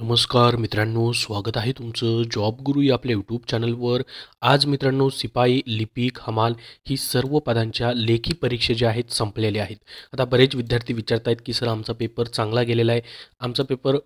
नमस्कार मित्रांनो स्वागत आहे तुमचं जॉब गुरु या आपल्या यूट्यूब चॅनलवर आज मित्रांनो सिपाई लिपिक हमाल ही सर्व पदांच्या लेखी परीक्षा ज्या आहेत संपलेल्या आहेत आता बरेच विद्यार्थी विचारत आहेत की सर आमचा पेपर चांगला गेलेला आहे आमचा पेपर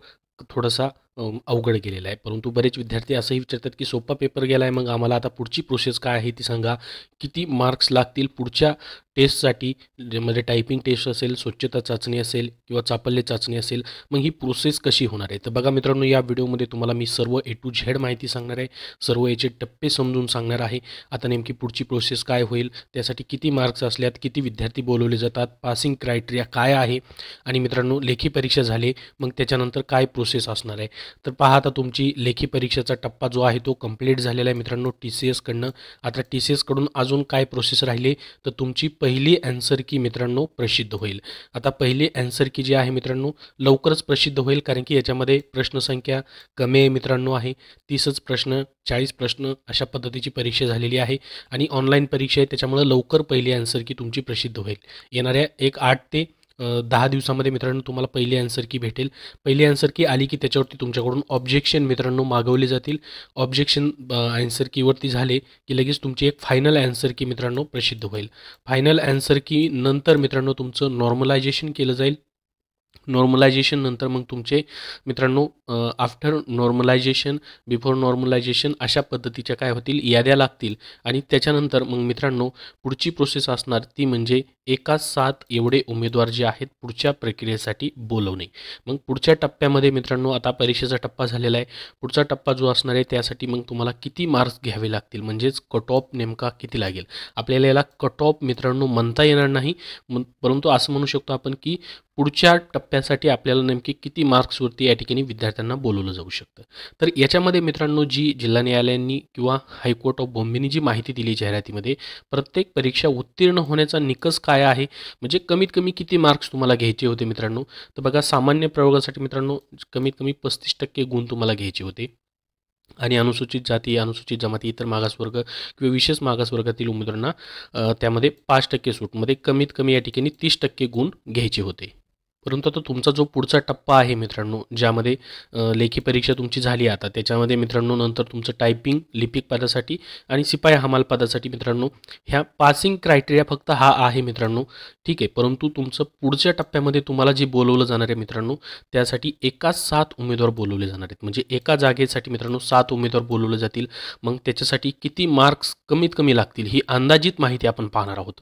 थोडासा अवघड गेलेलं आहे परंतु बरेच विद्यार्थी असंही विचारतात की सोपा पेपर गेला आहे मग आम्हाला आता पुढची प्रोसेस काय आहे ती सांगा किती मार्क्स लागतील पुढच्या टेस्टसाठी म्हणजे टायपिंग टेस्ट असेल स्वच्छता चाचणी असेल किंवा चापल्य चाचणी असेल मग ही प्रोसेस कशी होणार आहे तर बघा मित्रांनो या व्हिडिओमध्ये तुम्हाला मी सर्व ए टू झेड माहिती सांगणार आहे सर्व याचे टप्पे समजून सांगणार आहे आता नेमकी पुढची प्रोसेस काय होईल त्यासाठी किती मार्क्स असल्यात किती विद्यार्थी बोलवले जातात पासिंग क्रायटेरिया काय आहे आणि मित्रांनो लेखी परीक्षा झाली मग त्याच्यानंतर काय प्रोसेस असणार आहे तर पहा आता तुमची लेखी परीक्षेचा टप्पा जो आहे तो कंप्लीट झालेला आहे मित्रांनो टी सी एसकडनं आता टी सी एसकडून अजून काय प्रोसेस राहिली तर तुमची पहिली अँसर की मित्रांनो प्रसिद्ध होईल आता पहिली अँसर की जी आहे मित्रांनो लवकरच प्रसिद्ध होईल कारण की याच्यामध्ये प्रश्नसंख्या कमी आहे मित्रांनो आहे तीसच प्रश्न चाळीस प्रश्न अशा पद्धतीची परीक्षा झालेली आहे आणि ऑनलाईन परीक्षा आहे त्याच्यामुळे लवकर पहिली अँसर की तुमची प्रसिद्ध होईल येणाऱ्या एक आठ ते दहा दिवसामध्ये मित्रांनो तुम्हाला पहिली आन्सर की भेटेल पहिली आन्सर की आली की त्याच्यावरती तुमच्याकडून ऑब्जेक्शन मित्रांनो मागवले जातील ऑब्जेक्शन आन्सर कीवरती झाले की लगेच तुमची एक फायनल आन्सर की मित्रांनो प्रसिद्ध होईल फायनल आन्सर की नंतर मित्रांनो तुमचं नॉर्मलायझेशन केलं जाईल नॉर्मलायझेशन नंतर मग तुमचे मित्रांनो आफ्टर नॉर्मलायझेशन बिफोर नॉर्मलायझेशन अशा पद्धतीच्या काय होतील याद्या लागतील आणि त्याच्यानंतर मग मित्रांनो पुढची प्रोसेस असणार ती म्हणजे एका सात एवढे उमेदवार जे आहेत पुढच्या प्रक्रियेसाठी बोलवणे मग पुढच्या टप्प्यामध्ये मित्रांनो आता परीक्षेचा टप्पा झालेला आहे पुढचा टप्पा जो असणार आहे त्यासाठी मग तुम्हाला किती मार्क्स घ्यावे लागतील म्हणजेच कट ऑफ नेमका किती लागेल आपल्याला याला कट ऑफ मित्रांनो म्हणता येणार नाही परंतु असं म्हणू शकतो आपण की पुढच्या टप्प्यासाठी आपल्याला नेमकी किती मार्क्सवरती या ठिकाणी विद्यार्थ्यांना बोलवलं जाऊ शकतं तर याच्यामध्ये मित्रांनो जी जिल्हा न्यायालयांनी किंवा हायकोर्ट ऑफ बॉम्बेनी जी माहिती दिली जाहिरातीमध्ये प्रत्येक परीक्षा उत्तीर्ण होण्याचा निकष काय काय आहे म्हणजे कमीत कमी किती मार्क्स तुम्हाला घ्यायचे होते मित्रांनो तर बघा सामान्य प्रयोगासाठी मित्रांनो कमीत कमी पस्तीस टक्के गुण तुम्हाला घ्यायचे होते आणि अनुसूचित जाती अनुसूचित जमाती इतर मागासवर्ग किंवा विशेष मागासवर्गातील उमेदवारांना त्यामध्ये पाच टक्के सूटमध्ये कमीत कमी या ठिकाणी तीस टक्के गुण घ्यायचे होते परंतु आता तुमचा जो पुढचा टप्पा आहे मित्रांनो ज्यामध्ये लेखी परीक्षा तुमची झाली आता त्याच्यामध्ये मित्रांनो नंतर तुमचं टायपिंग लिपिक पदासाठी आणि सिपाई हमाल पदासाठी मित्रांनो ह्या पासिंग क्रायटेरिया फक्त हा आहे मित्रांनो ठीक आहे परंतु तुमचं पुढच्या टप्प्यामध्ये तुम्हाला जे बोलवलं जाणार आहे मित्रांनो त्यासाठी एका सात उमेदवार बोलवले जाणार आहेत म्हणजे एका जागेसाठी मित्रांनो सात उमेदवार बोलवले जातील मग त्याच्यासाठी किती मार्क्स कमीत कमी लागतील ही अंदाजित माहिती आपण पाहणार आहोत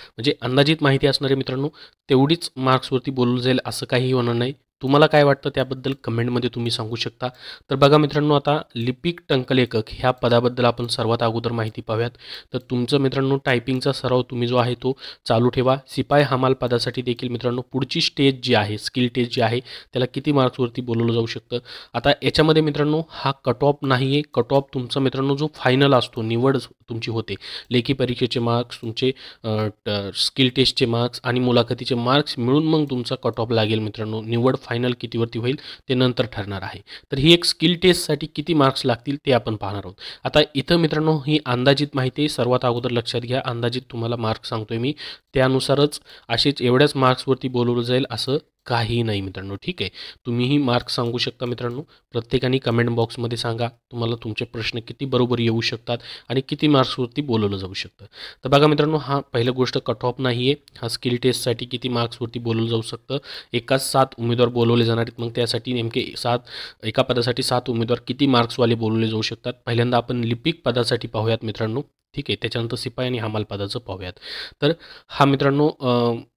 म्हणजे अंदाजित माहिती असणारे मित्रांनो तेवढीच मार्क्सवरती बोललं जाईल असं काहीही होणार नाही तुम्हाला काय वाटतं त्याबद्दल कमेंटमध्ये तुम्ही सांगू शकता तर बघा मित्रांनो आता लिपिक टंकलेखक ह्या पदाबद्दल आपण सर्वात अगोदर माहिती पाहूयात तर तुमचं मित्रांनो टायपिंगचा सराव तुम्ही जो आहे तो चालू ठेवा सिपाई हमाल पदासाठी देखील मित्रांनो पुढची स्टेज जी आहे स्किल टेस्ट जी आहे त्याला किती मार्क्सवरती बोलवलं जाऊ शकतं आता याच्यामध्ये मित्रांनो हा कट ऑफ नाही आहे कट ऑफ तुमचा मित्रांनो जो फायनल असतो निवड तुमची होते लेखी परीक्षेचे मार्क्स तुमचे स्किल टेस्टचे मार्क्स आणि मुलाखतीचे मार्क्स मिळून मग तुमचा कट ऑफ लागेल मित्रांनो निवड फायनल कितीवरती होईल ते नंतर ठरणार आहे तर ही एक स्किल टेस्टसाठी किती मार्क्स लागतील ते आपण पाहणार आहोत आता इथं मित्रांनो ही अंदाजित माहिती सर्वात अगोदर लक्षात घ्या अंदाजित तुम्हाला मार्क्स सांगतोय मी त्यानुसारच असेच एवढ्याच मार्क्सवरती बोलवलं जाईल असं काही नाही मित्रांनो ठीक आहे तुम्हीही मार्क सांगू शकता मित्रांनो प्रत्येकाने कमेंट बॉक्समध्ये सांगा तुम्हाला तुमचे प्रश्न किती बरोबर येऊ शकतात आणि किती मार्क्सवरती बोलवलं जाऊ शकतं तर बघा मित्रांनो हा पहिलं गोष्ट कट ऑफ नाही आहे हा स्किल टेस्टसाठी किती मार्क्सवरती बोलवलं जाऊ शकतं एकाच सात उमेदवार बोलवले जाणार आहेत मग त्यासाठी नेमके सात एका पदासाठी सात उमेदवार किती मार्क्सवाले बोलवले जाऊ शकतात पहिल्यांदा आपण लिपिक पदासाठी पाहूयात मित्रांनो ठीक आहे त्याच्यानंतर सिपाई आणि हमालपादाचं पाहूयात तर हा मित्रांनो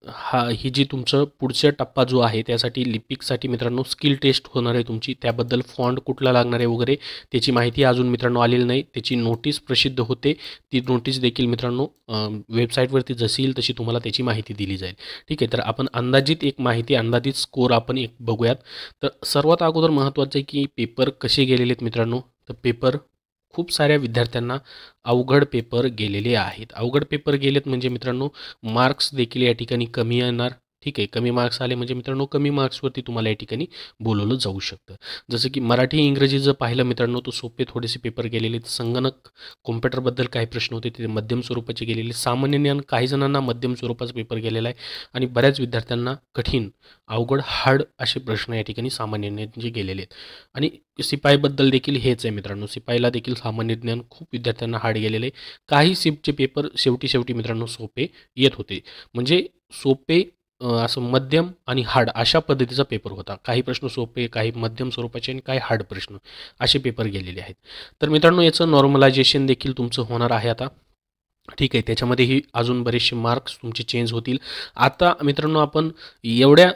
हा ही जी तुमचं पुढचा टप्पा जो आहे त्यासाठी लिपिकसाठी मित्रांनो स्किल टेस्ट होणार आहे तुमची त्याबद्दल फॉन्ड कुठला लागणार आहे वगैरे त्याची माहिती अजून मित्रांनो आलेली नाही त्याची नोटीस प्रसिद्ध होते ती नोटीस देखील मित्रांनो वेबसाईटवरती जशी तशी तुम्हाला त्याची माहिती दिली जाईल ठीक आहे तर आपण अंदाजित एक माहिती अंदाजित स्कोर आपण एक बघूयात तर सर्वात अगोदर महत्त्वाचं आहे की पेपर कसे गेलेले आहेत मित्रांनो तर पेपर खूप साऱ्या विद्यार्थ्यांना अवघड पेपर गेलेले आहेत अवघड पेपर गेलेत म्हणजे मित्रांनो मार्क्स देखील या ठिकाणी कमी येणार ठीक आहे कमी मार्क्स आले म्हणजे मित्रांनो कमी मार्क्सवरती तुम्हाला या ठिकाणी बोलवलं जाऊ शकतं जसं की मराठी इंग्रजी जर पाहिलं मित्रांनो तो सोपे थोडेसे पेपर गेलेले संगणक कॉम्प्युटरबद्दल काही प्रश्न होते ते मध्यम स्वरूपाचे गेलेले सामान्य ज्ञान काही जणांना मध्यम स्वरूपाचा पेपर गेलेला आहे आणि बऱ्याच विद्यार्थ्यांना कठीण अवघड हार्ड असे प्रश्न या ठिकाणी सामान्य ज्ञान जे गेलेले आहेत आणि सिपाईबद्दल देखील हेच आहे मित्रांनो सिपाईला देखील सामान्य ज्ञान खूप विद्यार्थ्यांना हार्ड गेलेले आहे काही सिपचे पेपर शेवटी शेवटी मित्रांनो सोपे येत होते म्हणजे सोपे असं मध्यम आणि हार्ड अशा पद्धतीचा पेपर होता काही प्रश्न सोपे काही मध्यम स्वरूपाचे आणि काही हार्ड प्रश्न असे पेपर गेलेले आहेत तर मित्रांनो याचं नॉर्मलायझेशन देखील तुमचं होणार आहे आता ठीक आहे त्याच्यामध्येही अजून बरेचसे मार्क्स तुमचे चेंज होतील आता मित्रांनो आपण एवढ्या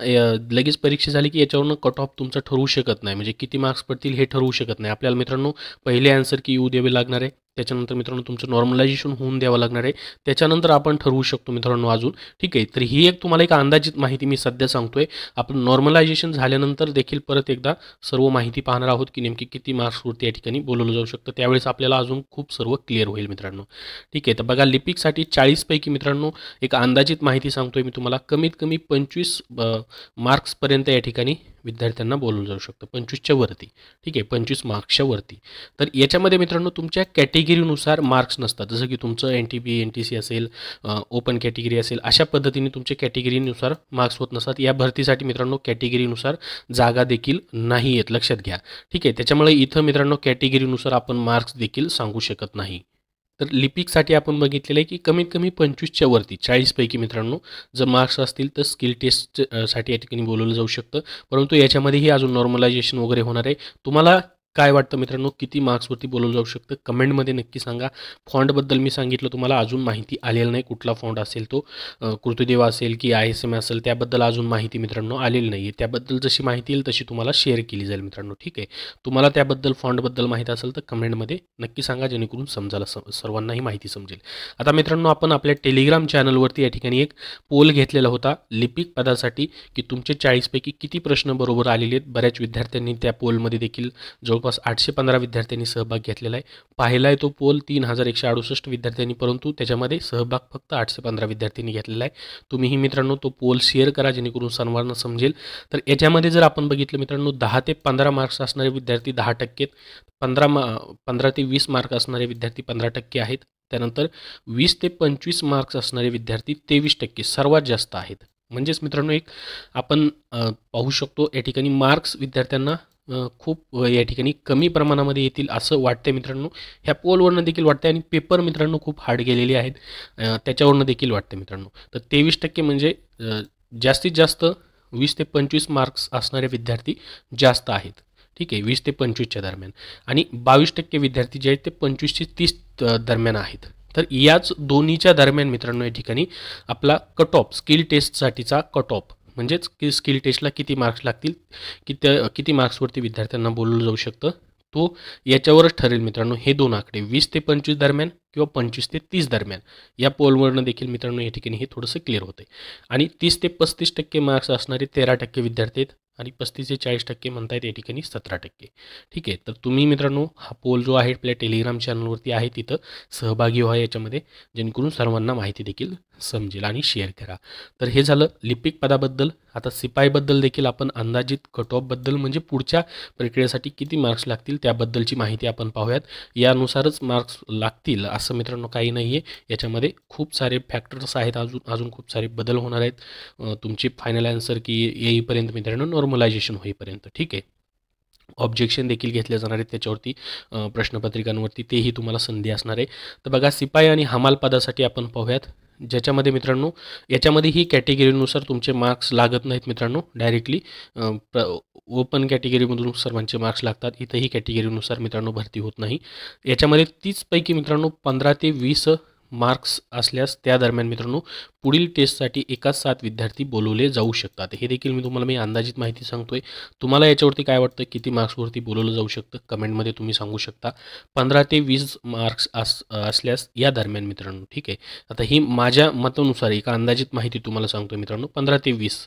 लगेच परीक्षा झाली की याच्यावरनं कट ऑफ तुमचं ठरवू शकत नाही म्हणजे किती मार्क्स पडतील हे ठरवू शकत नाही आपल्याला मित्रांनो पहिले आन्सर की येऊ द्यावे लागणार आहे त्याच्यानंतर मित्रांनो तुमचं नॉर्मलायझेशन होऊन द्यावं लागणार आहे त्याच्यानंतर आपण ठरवू शकतो मित्रांनो अजून ठीक आहे तर ही एक तुम्हाला एक अंदाजित माहिती मी सध्या सांगतोय आपण नॉर्मलायझेशन झाल्यानंतर देखील परत एकदा सर्व माहिती पाहणार आहोत की नेमकी किती मार्क्सवरती या ठिकाणी बोलवलं जाऊ शकतं त्यावेळेस आपल्याला अजून खूप सर्व क्लिअर होईल मित्रांनो ठीक आहे तर बघा लिपिकसाठी चाळीसपैकी मित्रांनो एक अंदाजित माहिती सांगतोय मी तुम्हाला कमीत कमी पंचवीस मार्क्सपर्यंत या ठिकाणी विद्यार्थ्यांना बोलवलं जाऊ शकतं पंचवीसच्या वरती ठीक आहे पंचवीस मार्क्सच्या वरती तर याच्यामध्ये मित्रांनो तुमच्या कॅटेगरीनुसार मार्क्स नसतात जसं की तुमचं N T B N T C असेल ओपन कॅटेगरी असेल अशा पद्धतीने तुमच्या कॅटेगरीनुसार मार्क्स होत नसतात या भरतीसाठी मित्रांनो कॅटेगरीनुसार जागा देखील नाही येत लक्षात घ्या ठीक आहे त्याच्यामुळे इथं मित्रांनो कॅटेगरीनुसार आपण मार्क्स देखील सांगू शकत नाही तर लिपिकसाठी आपण बघितलेलं आहे की कमीत कमी पंचवीसच्या वरती चाळीसपैकी मित्रांनो जर मार्क्स असतील तर स्किल टेस्टसाठी या ठिकाणी बोलवलं जाऊ शकतं परंतु याच्यामध्येही अजून नॉर्मलायझेशन वगैरे होणार आहे तुम्हाला काय वाटतं मित्रांनो किती मार्क्सवरती बोलवलं जाऊ शकतं कमेंटमध्ये नक्की सांगा फॉन्टबद्दल मी सांगितलं तुम्हाला अजून माहिती आलेलं नाही कुठला फॉन्ट असेल तो कृतीदेव असेल की आय एस एम असेल त्याबद्दल अजून माहिती मित्रांनो आलेली नाही आहे त्याबद्दल जशी माहिती येईल तशी तुम्हाला शेअर केली जाईल मित्रांनो ठीक आहे तुम्हाला त्याबद्दल फॉन्टबद्दल माहिती असेल तर कमेंटमध्ये नक्की सांगा जेणेकरून समजायला सर्वांनाही माहिती समजेल आता मित्रांनो आपण आपल्या टेलिग्राम चॅनलवरती या ठिकाणी एक पोल घेतलेला होता लिपिक पदासाठी की तुमचे चाळीसपैकी किती प्रश्न बरोबर आलेले आहेत बऱ्याच विद्यार्थ्यांनी त्या पोलमध्ये देखील जो जवळपास आठशे पंधरा विद्यार्थ्यांनी सहभाग घेतलेला आहे पाहिला आहे तो पोल तीन हजार एकशे अडुसष्ट विद्यार्थ्यांनी परंतु त्याच्यामध्ये सहभाग फक्त आठशे पंधरा विद्यार्थ्यांनी घेतलेला आहे तुम्हीही मित्रांनो तो पोल शेअर करा जेणेकरून सर्वांना समजेल तर याच्यामध्ये जर आपण बघितलं मित्रांनो दहा ते पंधरा मार्क्स असणारे विद्यार्थी दहा टक्के पंधरा मा पंधरा ते वीस मार्क असणारे विद्यार्थी पंधरा टक्के आहेत त्यानंतर वीस ते पंचवीस मार्क्स असणारे विद्यार्थी तेवीस टक्के सर्वात जास्त आहेत म्हणजेच मित्रांनो एक आपण पाहू शकतो या ठिकाणी मार्क्स विद्यार्थ्यांना खूप या ठिकाणी कमी प्रमाणामध्ये येतील असं वाटतंय मित्रांनो ह्या पोलवरनं देखील वाटतंय आणि पेपर मित्रांनो खूप हार्ड गेलेले आहेत त्याच्यावरनं देखील वाटते मित्रांनो तर तेवीस टक्के म्हणजे जास्तीत जास्त वीस ते पंचवीस मार्क्स असणारे विद्यार्थी जास्त आहेत ठीक आहे वीस ते पंचवीसच्या दरम्यान आणि बावीस टक्के विद्यार्थी जे आहेत ते पंचवीस ते तीस दरम्यान आहेत तर याच दोन्हीच्या दरम्यान मित्रांनो या ठिकाणी आपला कट ऑफ स्किल टेस्टसाठीचा कट ऑफ म्हणजेच की स्किल टेस्टला किती मार्क्स लागतील की त्या किती मार्क्सवरती विद्यार्थ्यांना बोललं जाऊ शकतं तो याच्यावरच ठरेल मित्रांनो हे दोन आकडे वीस ते पंचवीस दरम्यान किंवा पंचवीस ते तीस दरम्यान या पोलवरनं देखील मित्रांनो या ठिकाणी हे थोडंसं क्लिअर होते आणि तीस ते पस्तीस टक्के मार्क्स असणारे तेरा टक्के विद्यार्थी आहेत आणि पस्तीस ते चाळीस टक्के म्हणतायत या ठिकाणी सतरा टक्के ठीक आहे तर तुम्ही मित्रांनो हा पोल जो आहे आपल्या टेलिग्राम चॅनलवरती आहे तिथं सहभागी व्हा याच्यामध्ये जेणेकरून सर्वांना माहिती देखील समजेल आणि शेअर करा तर हे झालं लिपिक पदाबद्दल आता सिपाईबद्दल देखील आपण अंदाजित कट ऑफबद्दल म्हणजे पुढच्या प्रक्रियेसाठी किती मार्क्स लागतील त्याबद्दलची माहिती आपण पाहूयात यानुसारच मार्क्स लागतील असं मित्रांनो काही नाही आहे याच्यामध्ये खूप सारे फॅक्टर्स आहेत अजून अजून खूप सारे बदल होणार आहेत तुमची फायनल आन्सर की येईपर्यंत मित्रांनो नॉर्मलायझेशन होईपर्यंत ठीक आहे ऑब्जेक्शन देखील घेतले जाणार आहेत त्याच्यावरती प्रश्नपत्रिकांवरती तेही तुम्हाला संधी असणार आहे तर बघा सिपाई आणि हमाल पदासाठी आपण पाहूयात ज्याच्यामध्ये मित्रांनो याच्यामध्ये ही कॅटेगरीनुसार तुमचे मार्क्स लागत नाहीत मित्रांनो डायरेक्टली ओपन कॅटेगरीमधून सर्वांचे मार्क्स लागतात इथंही ही कॅटेगरीनुसार मित्रांनो भरती होत नाही याच्यामध्ये तीचपैकी मित्रांनो पंधरा ते वीस मार्क्स असल्यास त्या दरम्यान मित्रांनो पुढील टेस्टसाठी एकाच सात विद्यार्थी बोलवले जाऊ शकतात हे देखील मी तुम्हाला मी अंदाजित माहिती सांगतोय तुम्हाला याच्यावरती काय वाटतं किती मार्क्सवरती बोलवलं जाऊ शकतं कमेंटमध्ये तुम्ही सांगू शकता पंधरा ते वीस मार्क्स अस असल्यास या दरम्यान मित्रांनो ठीक आहे आता ही माझ्या मतानुसार एका अंदाजित माहिती तुम्हाला सांगतो मित्रांनो पंधरा ते वीस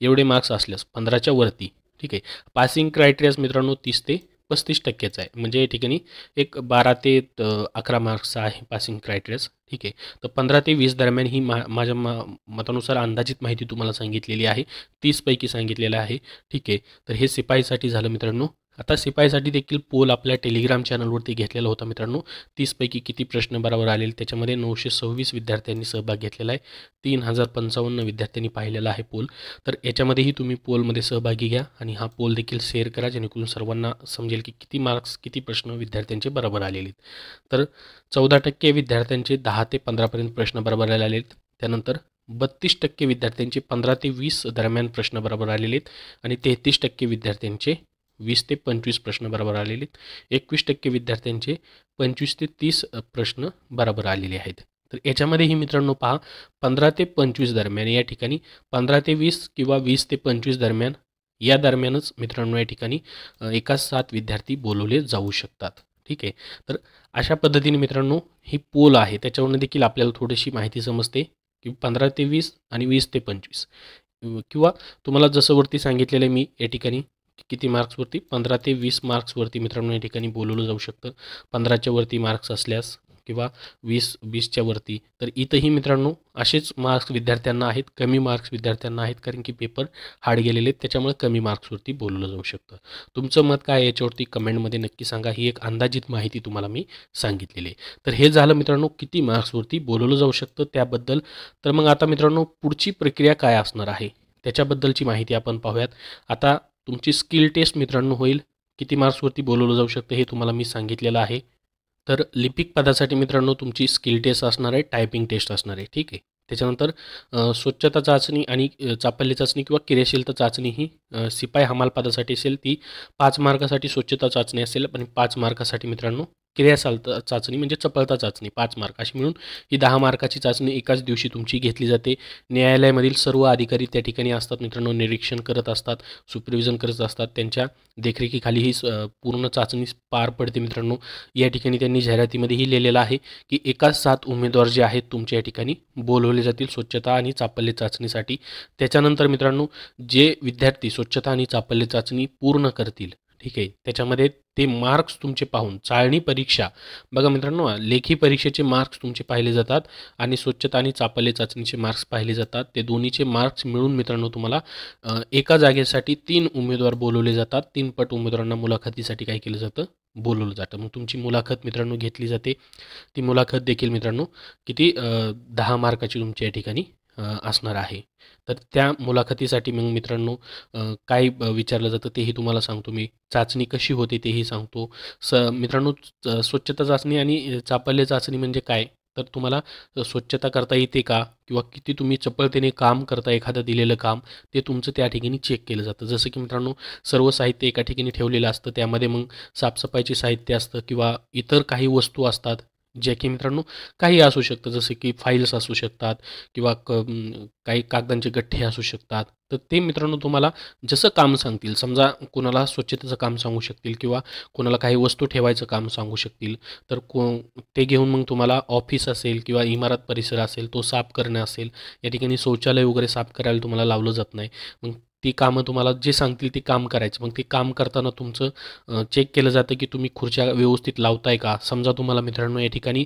एवढे मार्क्स असल्यास पंधराच्या वरती ठीक आहे पासिंग क्रायटेरियाज मित्रांनो तीस ते पस्तीस टक्केचा आहे म्हणजे या ठिकाणी एक बारा ते अकरा मार्क्सचा आहे पासिंग क्रायटेरियाज ठीक आहे तर पंधरा ते वीस दरम्यान ही मा माझ्या मतानुसार अंदाजित माहिती तुम्हाला सांगितलेली आहे तीसपैकी सांगितलेलं आहे ठीक आहे तर हे सिपाईसाठी झालं मित्रांनो आता सिपाईसाठी देखील पोल आपल्या टेलिग्राम चॅनलवरती घेतलेला होता मित्रांनो तीसपैकी किती प्रश्न बरोबर आलेले त्याच्यामध्ये नऊशे सव्वीस विद्यार्थ्यांनी सहभाग घेतलेला आहे तीन हजार पंचावन्न विद्यार्थ्यांनी पाहिलेला आहे पोल तर याच्यामध्येही तुम्ही पोलमध्ये सहभागी घ्या आणि हा पोल देखील शेअर करा जेणेकरून सर्वांना समजेल की किती मार्क्स किती प्रश्न विद्यार्थ्यांचे बरोबर आलेले तर चौदा टक्के विद्यार्थ्यांचे दहा ते पंधरापर्यंत प्रश्न बरोबर आलेले आहेत त्यानंतर बत्तीस टक्के विद्यार्थ्यांचे पंधरा ते वीस दरम्यान प्रश्न बरोबर आलेले आहेत आणि तेहतीस टक्के विद्यार्थ्यांचे वीस ते पंचवीस प्रश्न बरोबर आलेले आहेत एकवीस टक्के विद्यार्थ्यांचे पंचवीस ते तीस प्रश्न बरोबर आलेले आहेत तर याच्यामध्येही मित्रांनो पहा पंधरा ते पंचवीस दरम्यान या ठिकाणी पंधरा ते वीस किंवा वीस ते पंचवीस दरम्यान या दरम्यानच मित्रांनो या ठिकाणी एका सात विद्यार्थी बोलवले जाऊ शकतात ठीक आहे तर अशा पद्धतीने मित्रांनो ही पोल आहे त्याच्यावरनं देखील आपल्याला थोडीशी माहिती समजते की पंधरा ते वीस आणि वीस ते पंचवीस किंवा तुम्हाला जसं वरती सांगितलेलं आहे मी या ठिकाणी किती मार्क्सवरती पंधरा ते वीस मार्क्सवरती मित्रांनो या ठिकाणी बोलवलं जाऊ शकतं पंधराच्या वरती मार्क्स असल्यास किंवा वीस वीसच्या वरती तर इथंही मित्रांनो असेच मार्क्स विद्यार्थ्यांना आहेत कमी मार्क्स विद्यार्थ्यांना आहेत कारण की पेपर हार्ड गेलेले आहेत त्याच्यामुळे कमी मार्क्सवरती बोलवलं जाऊ शकतं तुमचं मत काय याच्यावरती कमेंटमध्ये नक्की सांगा ही एक अंदाजित माहिती तुम्हाला मी सांगितलेली आहे तर हे झालं मित्रांनो किती मार्क्सवरती बोलवलं जाऊ शकतं त्याबद्दल तर मग आता मित्रांनो पुढची प्रक्रिया काय असणार आहे त्याच्याबद्दलची माहिती आपण पाहूयात आता तुमची स्किल टेस्ट मित्रांनो होईल किती मार्क्सवरती बोलवलं जाऊ शकतं हे तुम्हाला मी सांगितलेलं आहे तर लिपिक पदासाठी मित्रांनो तुमची स्किल टेस्ट असणार आहे टायपिंग टेस्ट असणार आहे ठीक आहे त्याच्यानंतर स्वच्छता चाचणी आणि चापल्य चाचणी किंवा क्रियाशीलता चाचणी ही सिपाई हमाल पदासाठी असेल ती पाच मार्कासाठी स्वच्छता चाचणी असेल आणि पाच मार्कासाठी मित्रांनो क्रिया चाचणी म्हणजे चपळता चाचणी पाच मार्क अशी मिळून ही दहा मार्काची चाचणी एकाच दिवशी तुमची घेतली जाते न्यायालयामधील सर्व अधिकारी त्या ठिकाणी असतात मित्रांनो निरीक्षण करत असतात सुपरविजन करत असतात त्यांच्या देखरेखीखाली ही पूर्ण चाचणी पार पडते मित्रांनो या ठिकाणी त्यांनी जाहिरातीमध्येही लिहिलेलं आहे की एकाच सात उमेदवार जे आहेत तुमच्या या ठिकाणी बोलवले जातील स्वच्छता आणि चापल्य चाचणीसाठी त्याच्यानंतर मित्रांनो जे विद्यार्थी स्वच्छता आणि चापल्य चाचणी पूर्ण करतील ठीक आहे त्याच्यामध्ये ते मार्क्स तुमचे पाहून चाळणी परीक्षा बघा मित्रांनो लेखी परीक्षेचे मार्क्स तुमचे पाहिले जातात आणि स्वच्छता आणि चापले चाचणीचे मार्क्स पाहिले जातात ते दोन्हीचे मार्क्स मिळून मित्रांनो तुम्हाला एका जागेसाठी तीन उमेदवार बोलवले जातात तीन पट उमेदवारांना मुलाखतीसाठी काय केलं जातं बोलवलं जातं मग तुमची मुलाखत मित्रांनो घेतली जाते ती मुलाखत देखील मित्रांनो किती दहा मार्काची तुमच्या या ठिकाणी असणार आहे तर त्या मुलाखतीसाठी मग मित्रांनो काय विचारलं जातं तेही तुम्हाला सांगतो मी चाचणी कशी होते तेही सांगतो स मित्रांनो स्वच्छता चाचणी आणि चापल्य चाचणी म्हणजे काय तर तुम्हाला स्वच्छता करता येते का किंवा किती तुम्ही चपळतेने काम करता एखादं दिलेलं काम ते तुमचं त्या ठिकाणी चेक केलं जातं जसं की मित्रांनो सर्व साहित्य एका ठिकाणी ठेवलेलं असतं त्यामध्ये मग साफसफाईचे साहित्य असतं किंवा इतर काही वस्तू असतात जे की मित्रांनो काही असू शकतं जसे की फाईल्स असू शकतात किंवा क काही कागदांचे गठ्ठे असू शकतात तर ते मित्रांनो तुम्हाला जसं काम सांगतील समजा कोणाला स्वच्छतेचं काम सांगू शकतील किंवा कोणाला काही वस्तू ठेवायचं काम सांगू शकतील तर को ते घेऊन मग तुम्हाला ऑफिस असेल किंवा इमारत परिसर असेल तो साफ करणं असेल या ठिकाणी शौचालय वगैरे साफ करायला तुम्हाला लावलं जात नाही मग ती कामं तुम्हाला जे सांगतील ते काम करायचं मग ते काम करताना तुमचं चेक केलं जातं की तुम्ही खुर्च्या व्यवस्थित लावताय का समजा तुम्हाला मित्रांनो या ठिकाणी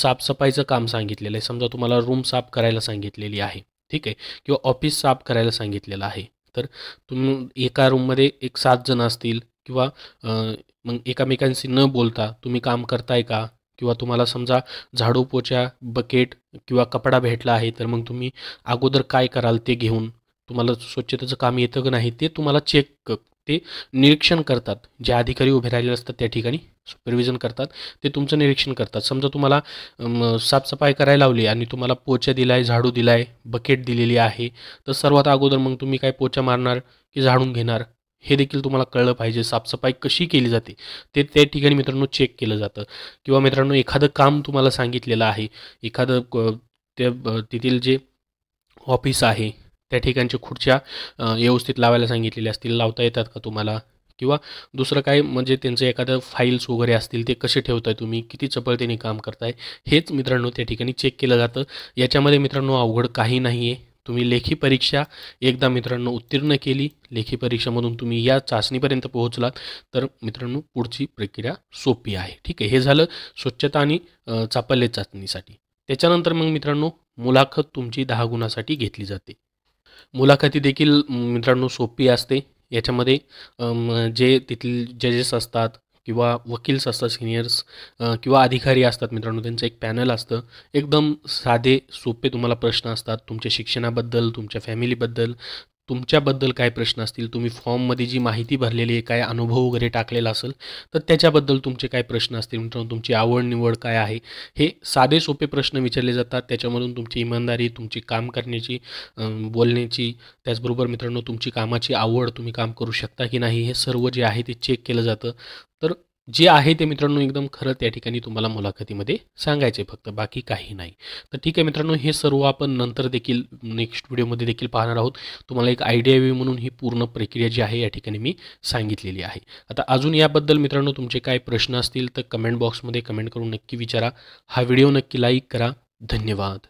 साफसफाईचं काम सांगितलेलं आहे समजा तुम्हाला रूम साफ करायला सांगितलेली आहे ठीक आहे किंवा ऑफिस साफ करायला सांगितलेलं आहे तर तुम एका रूममध्ये एक सात जण असतील किंवा मग एकामेकांशी न बोलता तुम्ही काम करताय का किंवा तुम्हाला समजा झाडू पोच्या बकेट किंवा कपडा भेटला आहे तर मग तुम्ही अगोदर काय कराल ते घेऊन तुम्हाला स्वच्छतेचं काम येतं का नाही ते तुम्हाला चेक ते निरीक्षण करतात जे अधिकारी उभे राहिलेले असतात त्या ठिकाणी सुपरविजन करतात ते तुमचं निरीक्षण करतात समजा तुम्हाला साफसफाई करायला लावली आणि तुम्हाला पोचा दिलाय झाडू दिलाय बकेट दिलेली आहे तर सर्वात अगोदर मग तुम्ही काय पोचा मारणार की झाडून घेणार हे देखील तुम्हाला कळलं पाहिजे साफसफाई कशी केली जाते ते त्या ठिकाणी मित्रांनो चेक केलं जातं किंवा मित्रांनो एखादं काम तुम्हाला सांगितलेलं आहे एखादं त्या तेथील जे ऑफिस आहे त्या ठिकाणची खुर्च्या व्यवस्थित लावायला सांगितलेल्या असतील लावता येतात का तुम्हाला किंवा दुसरं काय म्हणजे त्यांचं एखादं फाईल्स वगैरे असतील ते कसे ठेवताय तुम्ही किती चपळतेने काम करताय हेच मित्रांनो त्या ठिकाणी चेक केलं जातं याच्यामध्ये मित्रांनो अवघड काही नाही आहे तुम्ही लेखी परीक्षा एकदा मित्रांनो उत्तीर्ण केली लेखी परीक्षामधून तुम्ही या चाचणीपर्यंत पोहोचलात तर मित्रांनो पुढची प्रक्रिया सोपी आहे ठीक आहे हे झालं स्वच्छता आणि चापल्य चाचणीसाठी त्याच्यानंतर मग मित्रांनो मुलाखत तुमची दहा गुणासाठी घेतली जाते मुलाखती देखील मित्रांनो सोपी असते याच्यामध्ये जे तिथले जजेस असतात किंवा वकील्स असतात सिनियर्स किंवा अधिकारी असतात मित्रांनो त्यांचं एक पॅनल असतं एकदम साधे सोपे तुम्हाला प्रश्न असतात तुमच्या शिक्षणाबद्दल तुमच्या फॅमिलीबद्दल तुमच्याबद्दल काय प्रश्न असतील तुम्ही फॉर्ममध्ये जी माहिती भरलेली आहे काय अनुभव वगैरे टाकलेला असेल तर त्याच्याबद्दल तुमचे काय प्रश्न असतील मित्रांनो तुमची आवड निवड काय आहे हे साधे सोपे प्रश्न विचारले जातात त्याच्यामधून तुमची इमानदारी तुमची काम करण्याची बोलण्याची त्याचबरोबर मित्रांनो तुमची कामाची आवड तुम्ही काम करू शकता की नाही हे सर्व जे आहे ते चेक केलं जातं तर जे आहे ते मित्रांनो एकदम खरं त्या ठिकाणी तुम्हाला मुलाखतीमध्ये सांगायचे फक्त बाकी काही नाही तर ठीक आहे मित्रांनो हे सर्व आपण नंतर देखील नेक्स्ट व्हिडिओमध्ये देखील पाहणार आहोत तुम्हाला एक आयडिया यावी म्हणून ही पूर्ण प्रक्रिया जी आहे या ठिकाणी मी सांगितलेली आहे आता अजून याबद्दल मित्रांनो तुमचे काय प्रश्न असतील तर कमेंट बॉक्समध्ये कमेंट करून नक्की विचारा हा व्हिडिओ नक्की लाईक करा धन्यवाद